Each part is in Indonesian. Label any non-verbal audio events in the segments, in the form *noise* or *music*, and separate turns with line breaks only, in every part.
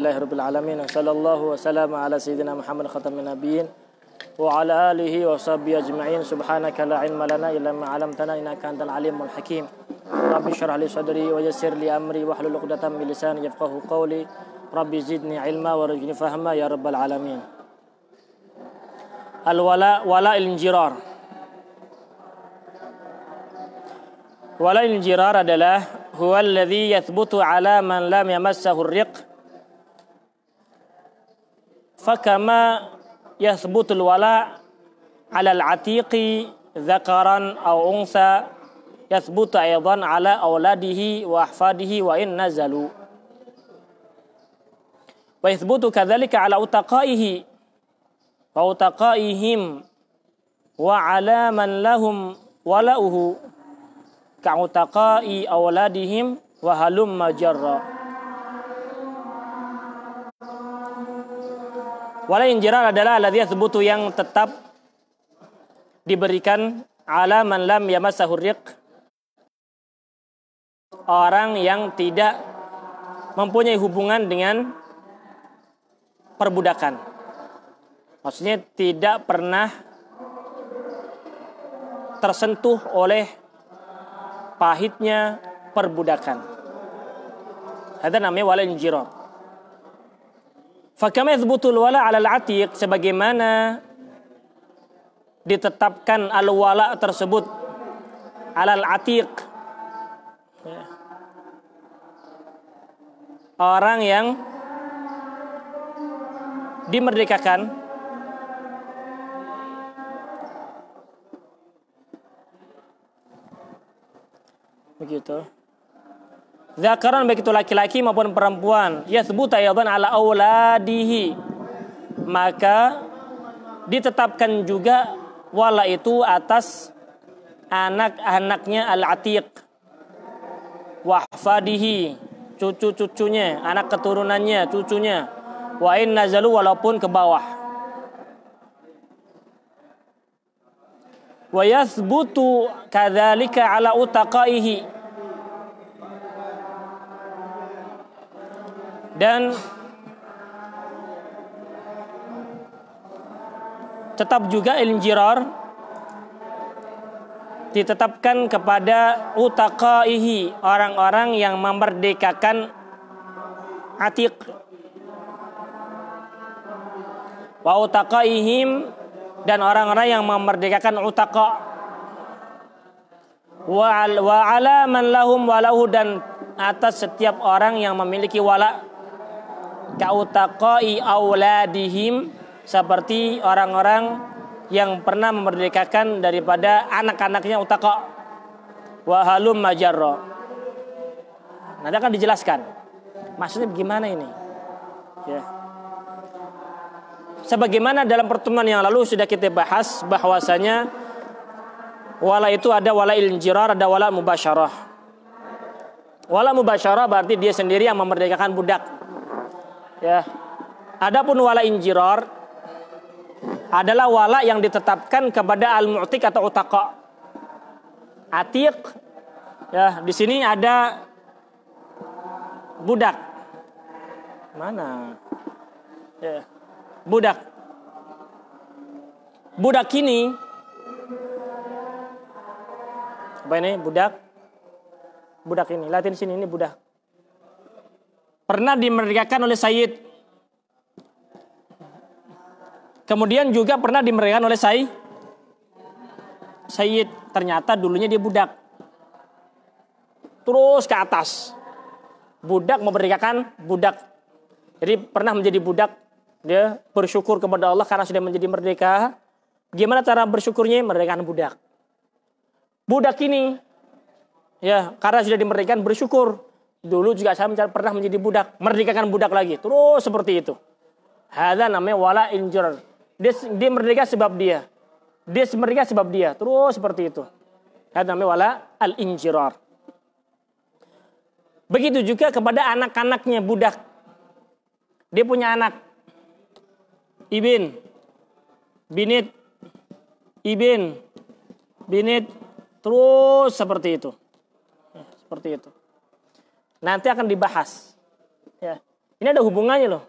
لله رب العالمين وصلى الله وسلم على سيدنا محمد خاتم النبيين وعلى آله وصحبه أجمعين سبحانك لا علم لنا إلا ما علمتنا إنك أنت العليم الحكيم رب اشرح لي صدري ويسر لي أمري واحلل عقدة من لساني يفقه قولي ربي زدني علما وارزقني فهما يا رب العالمين الولاء ولاء الانجرار ولاء الانجرار adalah هو الذي يثبت على من لم يمسه الرق فكما يثبت الولاء على العتيق ذكرا أو أنثى يثبت أيضا على أولاده وأحفاده وإن نزلوا ويثبت كذلك على أتقائه وأتقائهم وعلى من لهم ولأه كعتقاء أولادهم وهلم جرًّا Wala injirar adalah alladhi yathbutu yang tetap diberikan ala man lam yamassahu orang yang tidak mempunyai hubungan dengan perbudakan. Maksudnya tidak pernah tersentuh oleh pahitnya perbudakan. Ada namanya walin jiror. Fakama yathbutul wala 'alal 'atiq sebagaimana ditetapkan al-wala tersebut 'alal 'atiq. Orang yang dimerdekakan begitu Zakaran baik itu laki-laki maupun perempuan. sebut yadhan ala auladihi. Maka ditetapkan juga wala itu atas anak-anaknya al-atiq. Wahfadihi. Cucu-cucunya, anak keturunannya, cucunya. Wa in nazalu walaupun ke bawah. Wa yathbutu kadzalika ala utaqaihi dan tetap juga injirar ditetapkan kepada utaqaihi orang-orang yang memerdekakan atik wa utaqaihim dan orang-orang yang memerdekakan utaqa wa ala man lahum walahu dan atas setiap orang yang memiliki wala kautaqai auladihim seperti orang-orang yang pernah memerdekakan daripada anak-anaknya utaqa wa halum majarra. akan dijelaskan. Maksudnya bagaimana ini? Ya. Sebagaimana dalam pertemuan yang lalu sudah kita bahas bahwasanya wala itu ada wala injirar, ada wala mubasyarah. Wala mubasyarah berarti dia sendiri yang memerdekakan budak Ya. Adapun wala injiror adalah wala yang ditetapkan kepada al-mu'tik atau utaqa. Atiq ya, di sini ada budak. Mana? Ya. Budak. Budak ini apa ini budak budak ini Latin sini ini budak pernah dimerdekakan oleh Said. Kemudian juga pernah dimeriahkan oleh Said. Said ternyata dulunya dia budak. Terus ke atas. Budak memerdekakan budak. Jadi pernah menjadi budak, dia bersyukur kepada Allah karena sudah menjadi merdeka. Gimana cara bersyukurnya? Merdekakan budak. Budak ini ya karena sudah dimerdekakan bersyukur Dulu juga saya mencari, pernah menjadi budak, merdekakan budak lagi. Terus seperti itu. Hada namanya wala injur. Dia, dia merdeka sebab dia. Dia merdeka sebab dia. Terus seperti itu. Hada namanya wala al injirar. Begitu juga kepada anak-anaknya budak. Dia punya anak. Ibin. Binit. Ibin. Binit. Terus seperti itu. Seperti itu. Nanti akan dibahas. Ya. Ini ada hubungannya loh.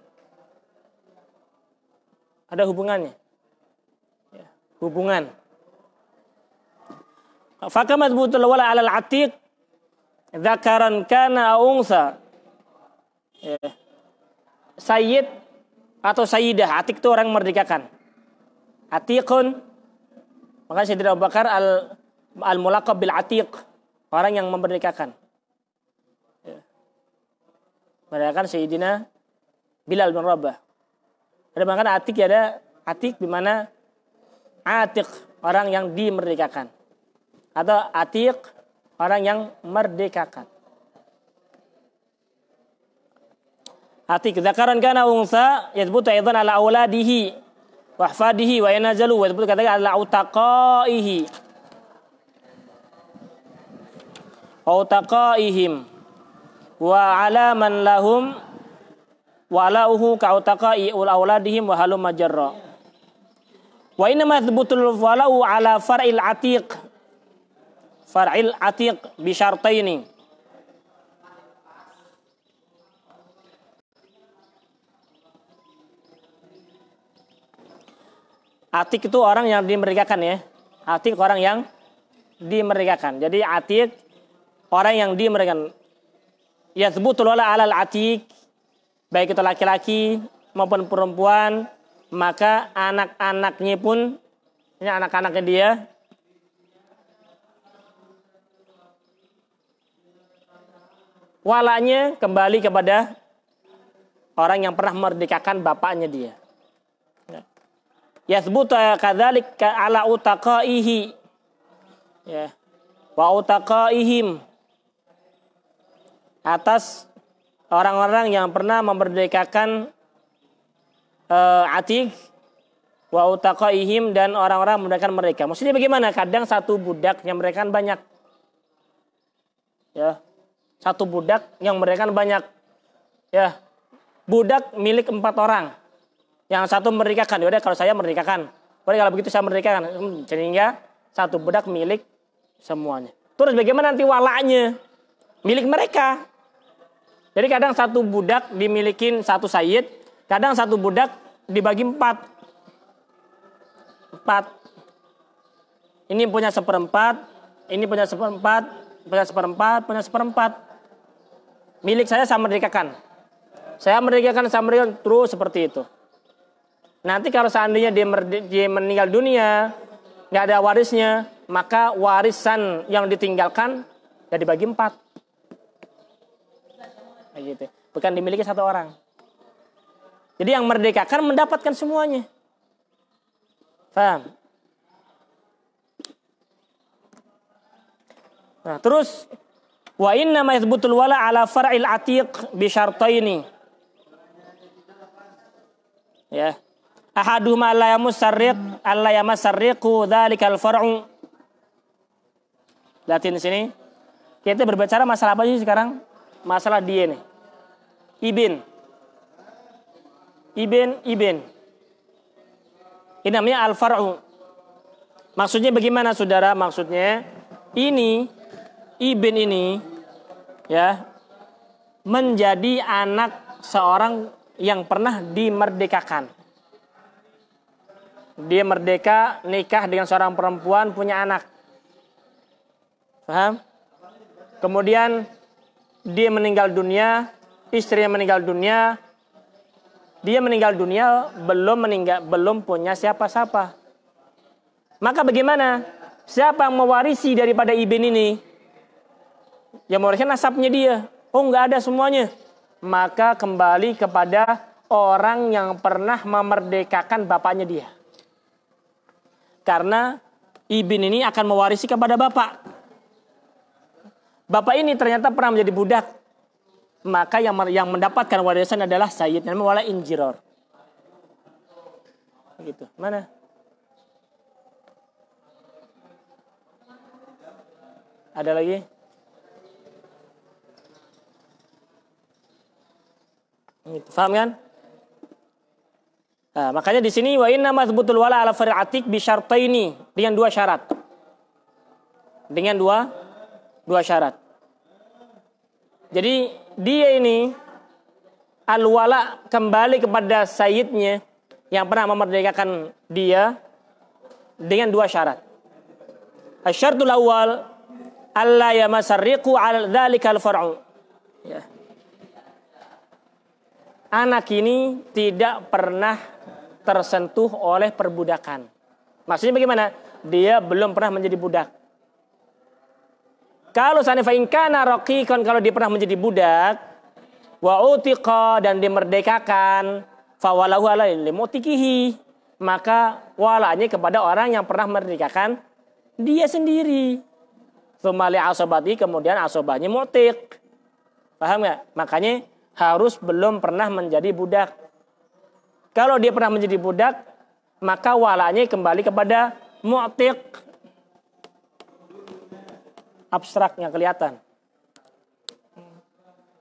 Ada hubungannya. Ya. Hubungan. Fakamat butul wala alal atiq Zakaran kana ungsa. Ya. Sayyid atau sayyidah. Atik itu orang merdekakan. Atikun. Maka saya tidak Bakar al, al mulaqab bil atiq. Orang yang memerdekakan. Merayakan Sayyidina Bilal bin Rabah. Ada bahkan atik ya, ada atik di mana atik orang yang dimerdekakan atau atik orang yang merdekakan. Atik zakaran kana unsa yathbutu aidan ala auladihi wa ahfadihi wa yanazalu wa yathbutu kadzalika ala utaqaihi. Utaqaihim wa ala man lahum wa ka kautaqai ul auladihim wa halum majarra wa inna mathbutul walau ala far'il atiq far'il atiq bi syartaini Atik itu orang yang dimerdekakan ya. Atik orang yang dimerdekakan. Jadi atik orang yang dimerdekakan Ya sebutul wala alal atik baik itu laki-laki maupun perempuan maka anak-anaknya pun ini anak-anaknya dia walanya kembali kepada orang yang pernah merdekakan bapaknya dia Ya, ya sebut kadzalik ala utaqaihi ya wa utaqaihim atas orang-orang yang pernah memerdekakan uh, eh, Atik wa utaqaihim dan orang-orang memerdekakan mereka. Maksudnya bagaimana? Kadang satu budak yang mereka banyak. Ya. Satu budak yang mereka banyak. Ya. Budak milik empat orang. Yang satu merdekakan. Yaudah kalau saya merdekakan. Boleh kalau begitu saya merdekakan. Jadi hmm, sehingga satu budak milik semuanya. Terus bagaimana nanti walaknya? Milik mereka. Jadi kadang satu budak dimiliki satu sayyid, kadang satu budak dibagi empat. Empat. Ini punya seperempat, ini punya seperempat, punya seperempat, punya seperempat. Milik saya saya merdekakan. Saya merdekakan, saya merdekakan, terus seperti itu. Nanti kalau seandainya dia, dia meninggal dunia, nggak ada warisnya, maka warisan yang ditinggalkan ya dibagi empat gitu. Bukan dimiliki satu orang. Jadi yang merdekakan mendapatkan semuanya. Paham? Nah, terus wa inna ma yathbutul wala ala far'il atiq bi syartaini. Ya. Ahaduhuma la yamusarriq, alla yamasarriqu dzalikal far'u. Latin sini. Kita berbicara masalah apa sih sekarang? masalah dia nih. Ibin. Ibin, Ibin. Ini namanya al-far'u. Maksudnya bagaimana saudara? Maksudnya ini Ibin ini ya menjadi anak seorang yang pernah dimerdekakan. Dia merdeka nikah dengan seorang perempuan punya anak. Paham? Kemudian dia meninggal dunia, istrinya meninggal dunia, dia meninggal dunia belum meninggal belum punya siapa-siapa. Maka bagaimana? Siapa yang mewarisi daripada ibin ini? Yang mewarisi nasabnya dia. Oh nggak ada semuanya. Maka kembali kepada orang yang pernah memerdekakan bapaknya dia. Karena ibin ini akan mewarisi kepada bapak. Bapak ini ternyata pernah menjadi budak. Maka yang yang mendapatkan warisan adalah Sayyid. Namanya wala injiror. Gitu. Mana? Ada lagi? Gitu. Faham kan? Nah, makanya di sini wa inna mazbutul wala ala fari'atik bi syartaini dengan dua syarat. Dengan dua dua syarat. Jadi dia ini al-wala kembali kepada sayidnya yang pernah memerdekakan dia dengan dua syarat. Asyaratul awal Allah ya masariku al dzalikal far'u. Ya. Anak ini tidak pernah tersentuh oleh perbudakan. Maksudnya bagaimana? Dia belum pernah menjadi budak. Kalau sana fainkana rokikon kalau dia pernah menjadi budak, wa utiqa dan dimerdekakan, fawalahu alaihi maka walanya kepada orang yang pernah merdekakan dia sendiri. Semali asobati kemudian asobanya mutik. Paham nggak? Makanya harus belum pernah menjadi budak. Kalau dia pernah menjadi budak, maka walanya kembali kepada mu'tiq abstrak yang kelihatan.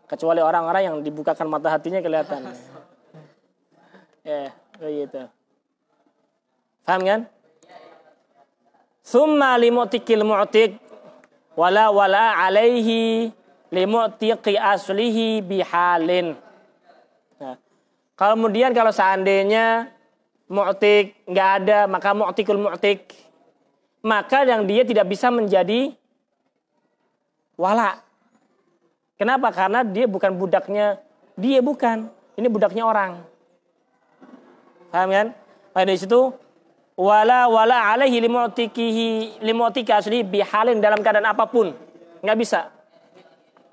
Kecuali orang-orang yang dibukakan mata hatinya kelihatan. *laughs* ya, begitu. Paham kan? Thumma limu'tikil mu'tik wala wala alaihi limu'tiqi aslihi bihalin. Kalau nah, kemudian kalau seandainya mu'tik nggak ada maka mu'tikul mu'tik maka yang dia tidak bisa menjadi wala. Kenapa? Karena dia bukan budaknya, dia bukan. Ini budaknya orang. Paham kan? Pada dari situ wala wala alaihi limu'tikihi limu'tika asli bihalin dalam keadaan apapun. Nggak bisa.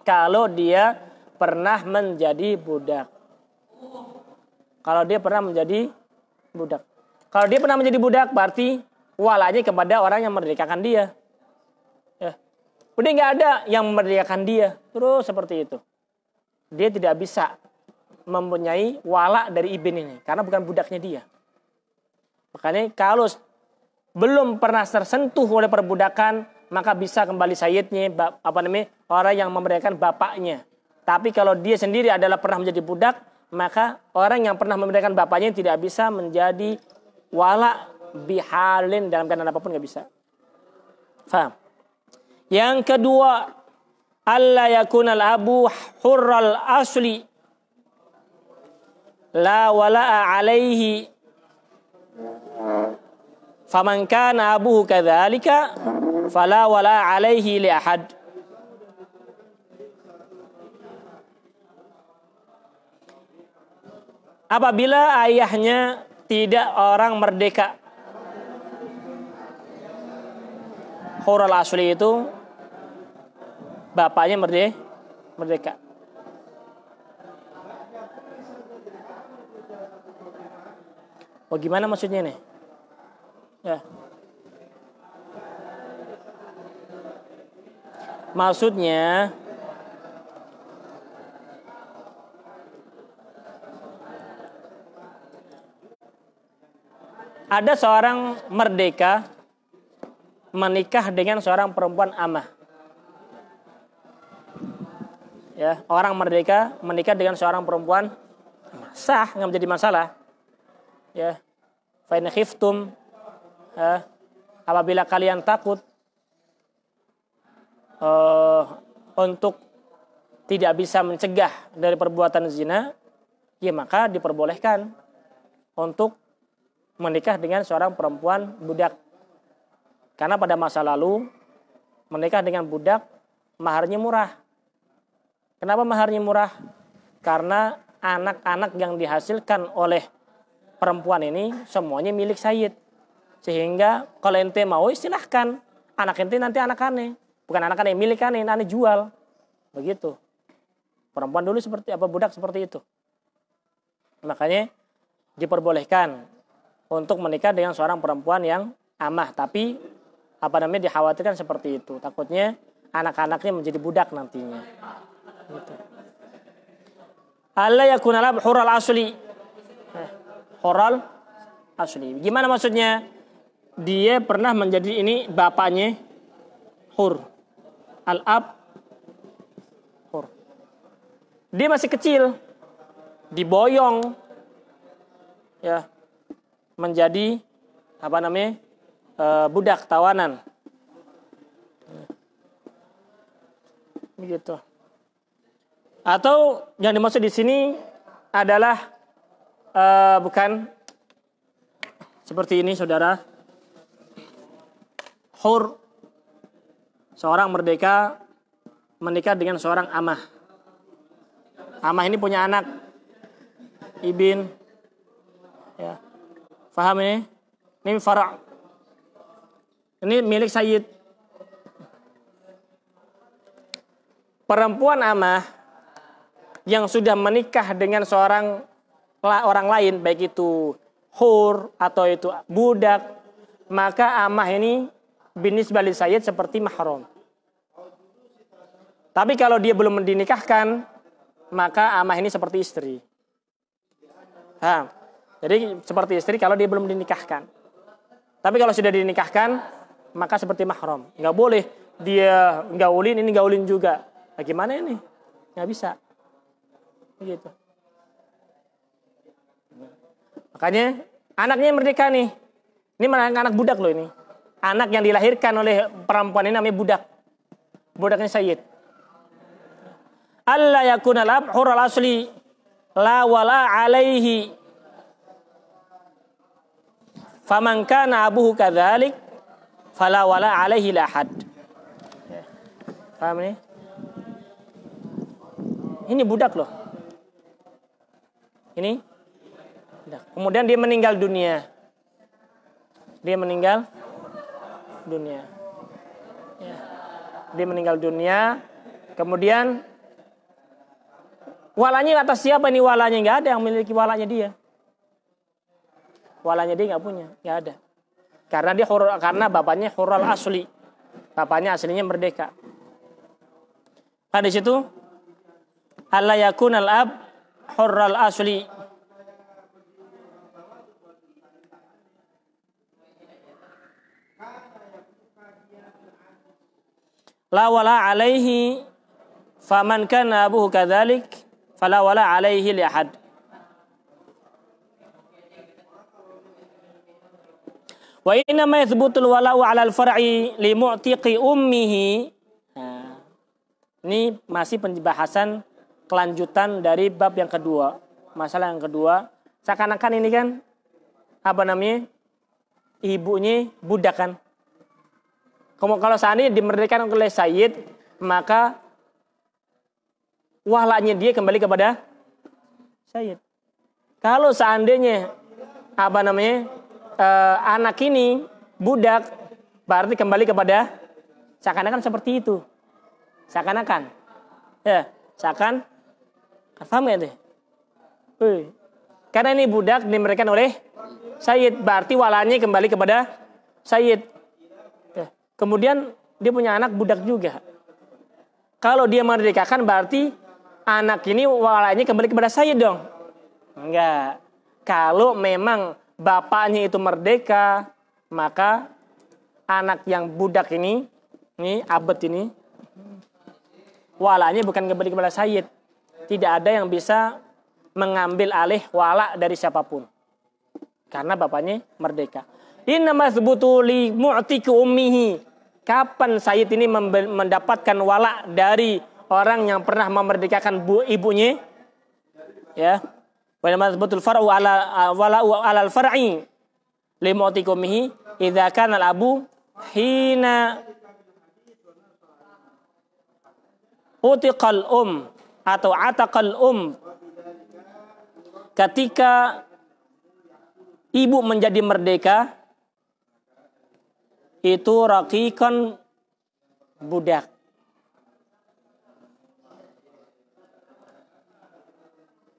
Kalau dia pernah menjadi budak. Kalau dia pernah menjadi budak. Kalau dia pernah menjadi budak berarti walanya kepada orang yang merdekakan dia. Udah nggak ada yang memerdekakan dia. Terus seperti itu. Dia tidak bisa mempunyai wala dari Ibn ini. Karena bukan budaknya dia. Makanya kalau belum pernah tersentuh oleh perbudakan, maka bisa kembali sayidnya, apa namanya, orang yang memerdekakan bapaknya. Tapi kalau dia sendiri adalah pernah menjadi budak, maka orang yang pernah memerdekakan bapaknya tidak bisa menjadi wala bihalin dalam keadaan apapun nggak bisa. Faham? Yang kedua, alla al abu hurral asli la wala'a alaihi faman kana abuhu kadzalika fala wala'a alaihi li ahad apabila ayahnya tidak orang merdeka Hural asli itu bapaknya merdeka Bagaimana oh, maksudnya nih ya maksudnya ada seorang merdeka menikah dengan seorang perempuan amah ya orang merdeka menikah dengan seorang perempuan sah nggak menjadi masalah ya fa'in khiftum ya, apabila kalian takut uh, untuk tidak bisa mencegah dari perbuatan zina ya maka diperbolehkan untuk menikah dengan seorang perempuan budak karena pada masa lalu menikah dengan budak maharnya murah Kenapa maharnya murah? Karena anak-anak yang dihasilkan oleh perempuan ini semuanya milik Sayyid. Sehingga kalau ente mau silahkan. Anak ente nanti anak aneh. Bukan anak aneh, milik aneh, aneh jual. Begitu. Perempuan dulu seperti apa budak seperti itu. Makanya diperbolehkan untuk menikah dengan seorang perempuan yang amah. Tapi apa namanya dikhawatirkan seperti itu. Takutnya anak-anaknya menjadi budak nantinya. Allah ya lab hural asli. Hural asli. Gimana maksudnya? Dia pernah menjadi ini bapaknya Hur. Al-ab Hur. Dia masih kecil. Diboyong. Ya. Menjadi apa namanya? Eh, budak tawanan. Begitu. Atau yang dimaksud di sini adalah uh, bukan seperti ini saudara. Hur seorang merdeka menikah dengan seorang amah. Amah ini punya anak ibin ya. Faham ini? Ini farak. Ini milik Sayyid. Perempuan amah yang sudah menikah dengan seorang orang lain baik itu hur atau itu budak maka amah ini binis bali sayyid seperti mahram. Tapi kalau dia belum dinikahkan maka amah ini seperti istri. ha. jadi seperti istri kalau dia belum dinikahkan. Tapi kalau sudah dinikahkan maka seperti mahram. Nggak boleh dia nggak ulin ini nggak ulin juga. Bagaimana ini? Nggak bisa. Begitu. Makanya anaknya merdeka nih. Ini anak, anak budak loh ini. Anak yang dilahirkan oleh perempuan ini namanya budak. Budaknya Sayyid. Allah yakuna al-abhur al-asli la wala alaihi. Faman kana abuhu kadzalik fala wala alaihi had. Paham nih? Ini budak loh ini nah, Kemudian dia meninggal dunia. Dia meninggal dunia. Ya. Dia meninggal dunia. Kemudian walanya atas siapa ini walanya nggak ada yang memiliki walanya dia. Walanya dia nggak punya, nggak ada. Karena dia hur, karena bapaknya hural asli. Bapaknya aslinya merdeka. pada nah, situ Allah yakun al ab hurral asli la wala alaihi faman kana abuhu kadzalik fala wala alaihi li ahad wa inna ma yathbutul wala'u 'ala al-far'i li mu'tiqi ummihi nah, ini masih pembahasan kelanjutan dari bab yang kedua. Masalah yang kedua, seakan-akan ini kan apa namanya? Ibunya budak kan. Kalau saat ini dimerdekakan oleh Sayyid, maka wahlanya dia kembali kepada Sayyid. Kalau seandainya apa namanya? Eh, anak ini budak berarti kembali kepada seakan-akan seperti itu. Seakan-akan. Ya, seakan Paham gak deh? Karena ini budak diberikan oleh Sayyid. Berarti walanya kembali kepada Sayyid. Ya. Kemudian dia punya anak budak juga. Kalau dia merdekakan berarti anak ini walanya kembali kepada Sayyid dong. Enggak. Kalau memang bapaknya itu merdeka, maka anak yang budak ini, ini abad ini, walanya bukan kembali kepada Sayyid, tidak ada yang bisa mengambil alih wala dari siapapun. Karena bapaknya merdeka. Inna mazbutu mu'tiku ummihi. Kapan Sayyid ini mendapatkan wala dari orang yang pernah memerdekakan bu, ibunya? Ya. Wa masbutul far'u ala wala ala al-far'i li mu'tiku ummihi idza kana al-abu hina utiqal um atau atakal um ketika ibu menjadi merdeka itu rakikan budak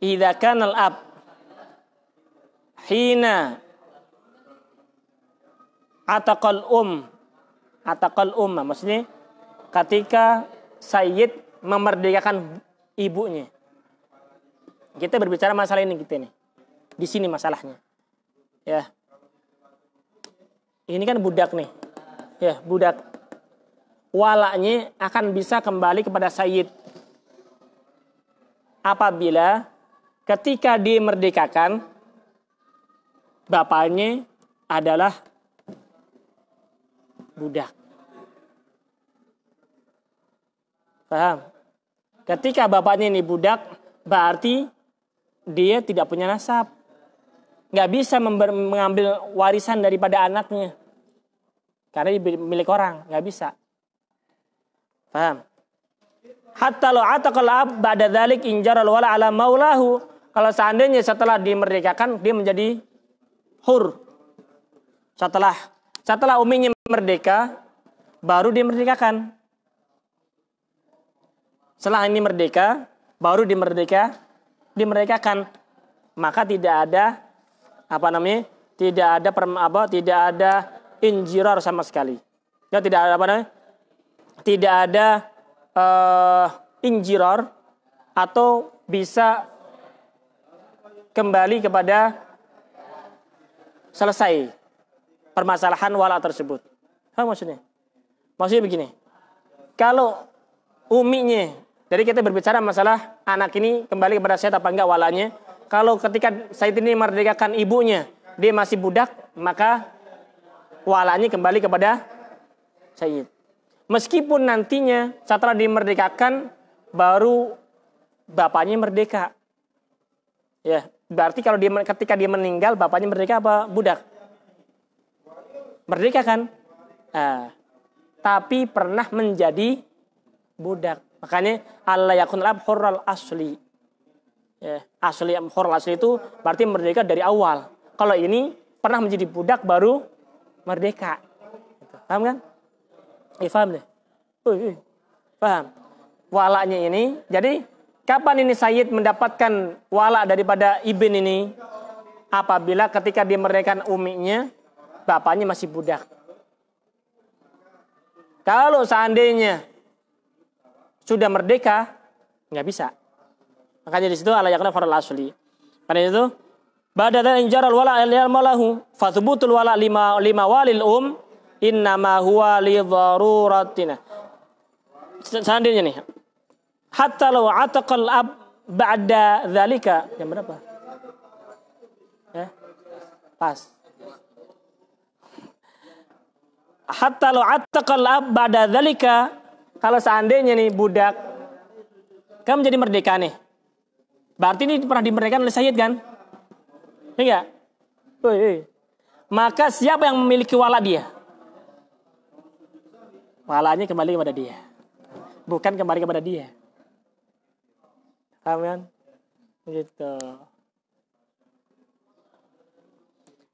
idza kana al-ab hina ataqal um ataqal um, maksudnya ketika sayyid memerdekakan ibunya. Kita berbicara masalah ini kita nih. Di sini masalahnya. Ya. Ini kan budak nih. Ya, budak. Walaknya akan bisa kembali kepada Sayyid. Apabila ketika dimerdekakan, bapaknya adalah budak. Paham? Ketika bapaknya ini budak, berarti dia tidak punya nasab. Nggak bisa mengambil warisan daripada anaknya. Karena dia milik orang, nggak bisa. Paham? Hatta lo atakal ab ba'da dzalik injaral wala ala maulahu. Kalau seandainya setelah dimerdekakan dia menjadi hur. Setelah setelah uminya merdeka baru dimerdekakan. Setelah ini merdeka, baru dimerdeka, dimerdekakan. Maka tidak ada apa namanya? Tidak ada apa? Tidak ada injirar sama sekali. Ya tidak ada apa namanya? Tidak ada uh, injirar atau bisa kembali kepada selesai permasalahan wala tersebut. Apa maksudnya? Maksudnya begini. Kalau uminya jadi kita berbicara masalah anak ini kembali kepada saya apa enggak walanya. Kalau ketika Said ini merdekakan ibunya, dia masih budak, maka walanya kembali kepada Said. Meskipun nantinya setelah dimerdekakan baru bapaknya merdeka. Ya, berarti kalau dia ketika dia meninggal bapaknya merdeka apa budak? Merdeka kan? Ah, tapi pernah menjadi budak. Makanya Allah yakun al hurral asli. Ya, asli hurral asli itu berarti merdeka dari awal. Kalau ini pernah menjadi budak baru merdeka. Gitu. Paham kan? Ya, paham deh. Uh, uh. Paham. Walanya ini, jadi kapan ini Sayyid mendapatkan wala daripada Ibn ini? Apabila ketika dia merdeka uminya, bapaknya masih budak. Kalau seandainya sudah merdeka nggak bisa. Makanya di situ ala yakna faral asli. Karena itu Bada injaral wala al malahu fathubutul wala lima lima walil um ma huwa li daruratina. Seandainya nih. Hatta law ataqal ab ba'da dzalika yang berapa? Ya. Pas. Hatta law ataqal ab ba'da dzalika kalau seandainya nih budak kan menjadi merdeka nih. Berarti ini pernah dimerdekakan oleh Sayyid kan? Iya. Maka siapa yang memiliki wala dia? Walanya kembali kepada dia. Bukan kembali kepada dia. Amin. Kan? Gitu.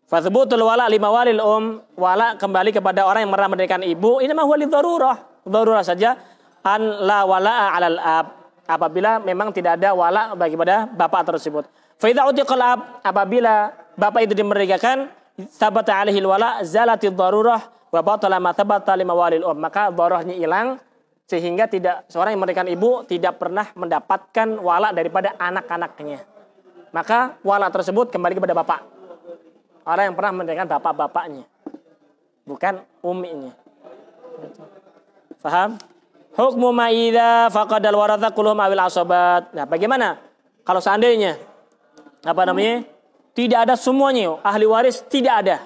Fathbutul wala lima walil um. Wala kembali kepada orang yang pernah merdekakan ibu. Ini mah wali darurah darurat saja an la wala'a 'alal ab apabila memang tidak ada wala bagi pada bapak tersebut. Fa idza ab apabila bapak itu dimerdekakan sabata alaihi wala zalati darurah wa batala ma thabata lima walil um. Maka darurahnya hilang sehingga tidak seorang yang merdekakan ibu tidak pernah mendapatkan wala daripada anak-anaknya. Maka wala tersebut kembali kepada bapak. Orang yang pernah memberikan bapak-bapaknya. Bukan uminya. Gitu. Faham? Hukmu ma'idha faqadal waratha kulhum awil asobat. Nah bagaimana? Kalau seandainya, apa namanya? Tidak ada semuanya, ahli waris tidak ada.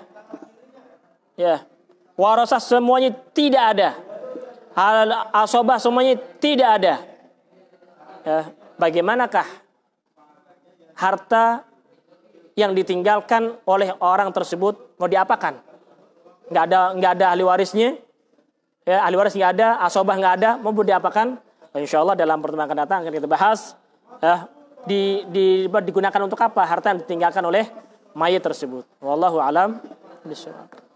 Ya. Warasah semuanya tidak ada. Hal asobah semuanya tidak ada. Ya. Bagaimanakah harta yang ditinggalkan oleh orang tersebut mau diapakan? Nggak ada nggak ada ahli warisnya, ya, ahli waris nggak ada, asobah nggak ada, mau diapakan? Insya Allah dalam pertemuan akan datang akan kita bahas eh, di, di, digunakan untuk apa harta yang ditinggalkan oleh mayat tersebut. Wallahu alam bismillah.